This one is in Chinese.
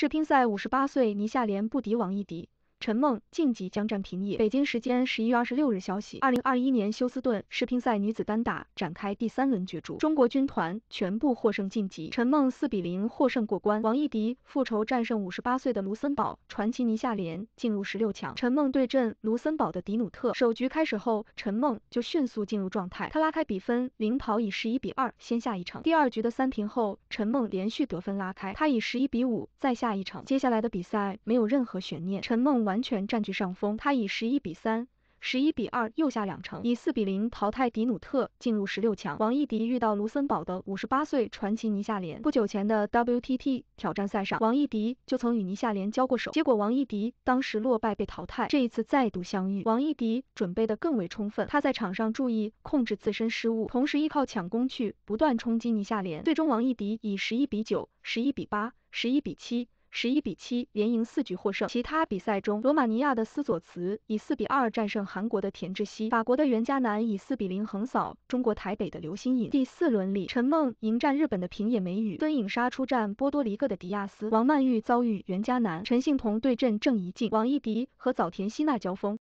世乒赛，五十八岁倪夏莲不敌王艺迪。陈梦晋级将战平野。北京时间十一月二十六日消息，二零二一年休斯顿世乒赛女子单打展开第三轮角逐，中国军团全部获胜晋级。陈梦四比零获胜过关，王艺迪复仇战胜五十八岁的卢森堡传奇尼夏莲，进入十六强。陈梦对阵卢森堡的迪努特，首局开始后，陈梦就迅速进入状态，她拉开比分领跑，以十一比二先下一城。第二局的三平后，陈梦连续得分拉开，她以十一比五再下一城。接下来的比赛没有任何悬念，陈梦。完全占据上风，他以十一比三、十一比二又下两城，以四比零淘汰迪努特，进入十六强。王艺迪遇到卢森堡的五十八岁传奇尼夏莲，不久前的 WTT 挑战赛上，王艺迪就曾与尼夏莲交过手，结果王艺迪当时落败被淘汰。这一次再度相遇，王艺迪准备的更为充分，他在场上注意控制自身失误，同时依靠抢攻去不断冲击尼夏莲。最终，王艺迪以十一比九、十一比八、十一比七。十一比七，连赢四局获胜。其他比赛中，罗马尼亚的斯佐茨以四比二战胜韩国的田志希，法国的袁嘉楠以四比零横扫中国台北的刘星颖。第四轮里，陈梦迎战日本的平野美宇，孙颖莎出战波多黎各的迪亚斯，王曼玉遭遇袁嘉楠，陈幸同对阵郑怡静，王艺迪和早田希娜交锋。